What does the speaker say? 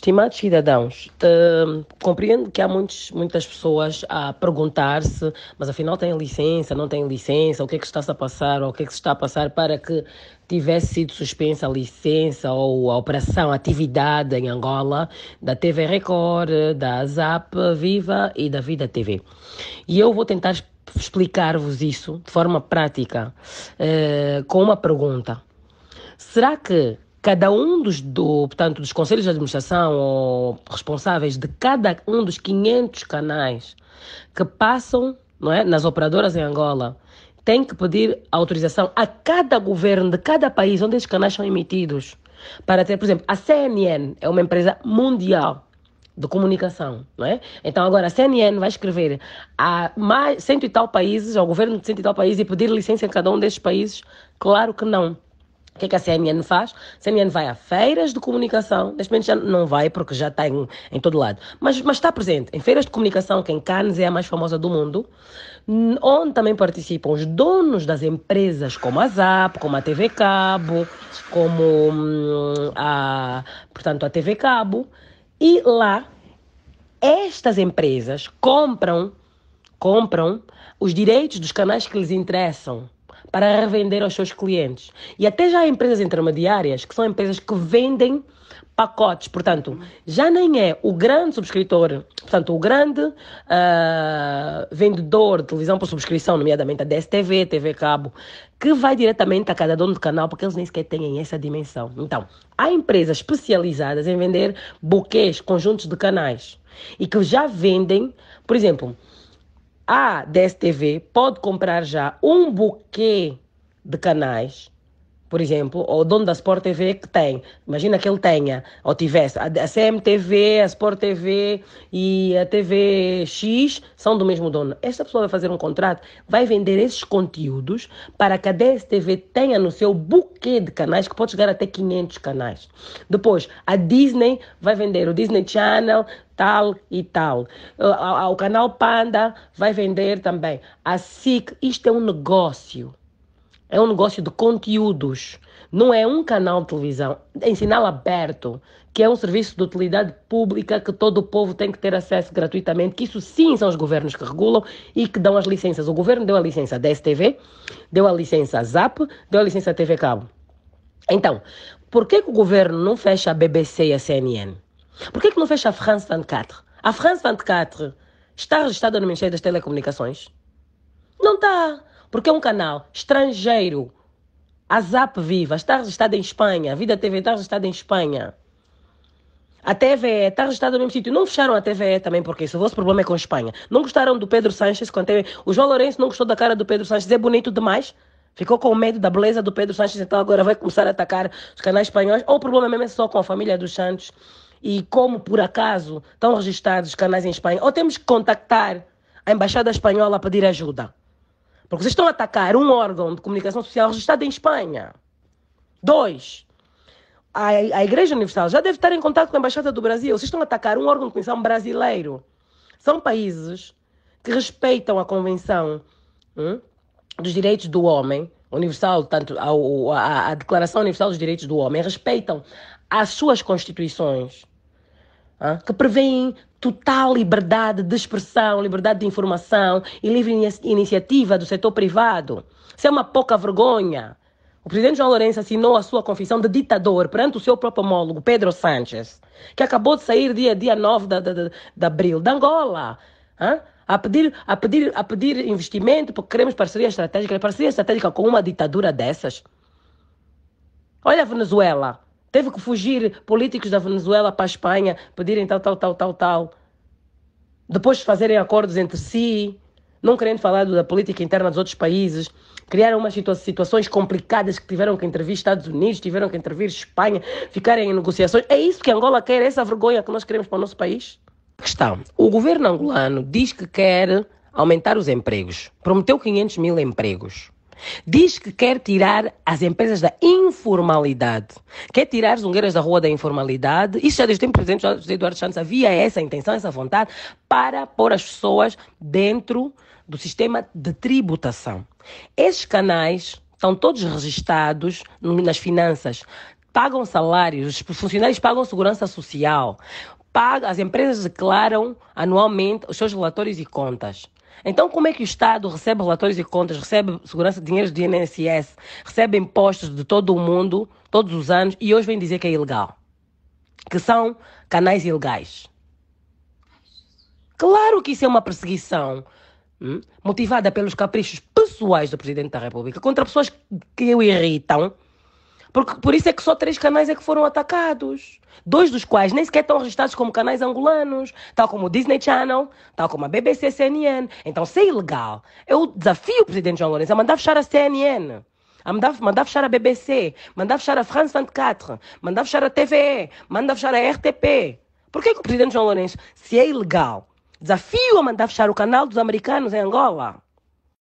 Estimados cidadãos, uh, compreendo que há muitos, muitas pessoas a perguntar-se, mas afinal tem licença, não tem licença, o que é que está-se a passar, ou o que é que se está a passar para que tivesse sido suspensa a licença ou a operação, a atividade em Angola da TV Record, da ZAP Viva e da Vida TV. E eu vou tentar explicar-vos isso de forma prática, uh, com uma pergunta. Será que cada um dos, do, portanto, dos conselhos de administração ou responsáveis de cada um dos 500 canais que passam não é, nas operadoras em Angola tem que pedir autorização a cada governo de cada país onde esses canais são emitidos. Para ter, por exemplo, a CNN é uma empresa mundial de comunicação, não é? Então agora a CNN vai escrever a mais cento e tal países, ao governo de cento e tal países e pedir licença em cada um desses países? Claro que não. O que, é que a CMN faz? A CMN vai a feiras de comunicação, neste momento já não vai porque já está em, em todo lado, mas, mas está presente em feiras de comunicação, que em Cannes é a mais famosa do mundo, onde também participam os donos das empresas como a ZAP, como a TV Cabo, como hum, a, portanto, a TV Cabo, e lá estas empresas compram, compram os direitos dos canais que lhes interessam para revender aos seus clientes. E até já há empresas intermediárias, que são empresas que vendem pacotes. Portanto, já nem é o grande subscritor, portanto, o grande uh, vendedor de televisão por subscrição, nomeadamente a DSTV, TV Cabo, que vai diretamente a cada dono de canal, porque eles nem sequer têm essa dimensão. Então, há empresas especializadas em vender buquês, conjuntos de canais, e que já vendem, por exemplo, a DSTV pode comprar já um buquê de canais por exemplo, ou o dono da Sport TV que tem, imagina que ele tenha, ou tivesse, a, CMTV, a Sport TV e a TVX são do mesmo dono. Esta pessoa vai fazer um contrato, vai vender esses conteúdos para que a DSTV tenha no seu buquê de canais, que pode chegar até 500 canais. Depois, a Disney vai vender o Disney Channel, tal e tal. O, o canal Panda vai vender também. A SIC, isto é um negócio. É um negócio de conteúdos. Não é um canal de televisão. Em sinal aberto, que é um serviço de utilidade pública que todo o povo tem que ter acesso gratuitamente, que isso sim são os governos que regulam e que dão as licenças. O governo deu a licença à DSTV, deu a licença ZAP, deu a licença TV Cabo. Então, por que, que o governo não fecha a BBC e a CNN? Por que, que não fecha a France 24? A France 24 está registrada no Ministério das Telecomunicações? Não está. Porque é um canal estrangeiro. A Zap Viva está registrada em Espanha. A Vida TV está registrada em Espanha. A TVE está registrada no mesmo sítio. Não fecharam a TVE também, porque se o vosso problema é com a Espanha. Não gostaram do Pedro Sanches com a TVE. O João Lourenço não gostou da cara do Pedro Sanches. É bonito demais. Ficou com medo da beleza do Pedro Sanches, então agora vai começar a atacar os canais espanhóis. Ou o problema mesmo é só com a família dos Santos e como por acaso estão registrados os canais em Espanha. Ou temos que contactar a Embaixada Espanhola a pedir ajuda. Porque vocês estão a atacar um órgão de comunicação social registrado em Espanha. Dois, a, a Igreja Universal já deve estar em contato com a Embaixada do Brasil. Vocês estão a atacar um órgão de comunicação brasileiro. São países que respeitam a Convenção hum, dos Direitos do Homem, universal, tanto a, a, a, Declaração Universal dos Direitos do Homem, respeitam as suas constituições, que prevêem total liberdade de expressão, liberdade de informação e livre iniciativa do setor privado. Isso é uma pouca vergonha. O presidente João Lourenço assinou a sua confissão de ditador perante o seu próprio homólogo, Pedro Sánchez, que acabou de sair dia, dia 9 de, de, de, de abril, da Angola. Hã? a pedir, a pedir, a pedir investimento, porque queremos parceria estratégica. Parceria estratégica com uma ditadura dessas. Olha a Venezuela. Teve que fugir políticos da Venezuela para a Espanha, pedirem tal, tal, tal, tal, tal. Depois de fazerem acordos entre si, não querendo falar da política interna dos outros países, criaram umas situa situações complicadas que tiveram que intervir Estados Unidos, tiveram que intervir Espanha, ficarem em negociações. É isso que Angola quer, é essa vergonha que nós queremos para o nosso país? Questão: o governo angolano diz que quer aumentar os empregos, prometeu 500 mil empregos. Diz que quer tirar as empresas da informalidade. Quer tirar as zungueiras da rua da informalidade. Isso já desde o tempo, por exemplo, José Eduardo Santos havia essa intenção, essa vontade para pôr as pessoas dentro do sistema de tributação. Esses canais estão todos registados nas finanças. Pagam salários, os funcionários pagam segurança social, paga, as empresas declaram anualmente os seus relatórios e contas. Então, como é que o Estado recebe relatórios e contas, recebe segurança, dinheiro do INSS, recebe impostos de todo o mundo, todos os anos, e hoje vem dizer que é ilegal? Que são canais ilegais. Claro que isso é uma perseguição hum, motivada pelos caprichos pessoais do Presidente da República contra pessoas que o irritam. Porque, por isso é que só três canais é que foram atacados dois dos quais nem sequer estão registrados como canais angolanos, tal como o Disney Channel, tal como a BBC CNN. Então, se é ilegal, eu desafio o presidente João Lourenço a mandar fechar a CNN. A mandar, mandar fechar a BBC, mandar fechar a France 24, mandar fechar a TVE, mandar fechar a RTP. Por que, que o presidente João Lourenço, se é ilegal, desafio a mandar fechar o canal dos americanos em Angola?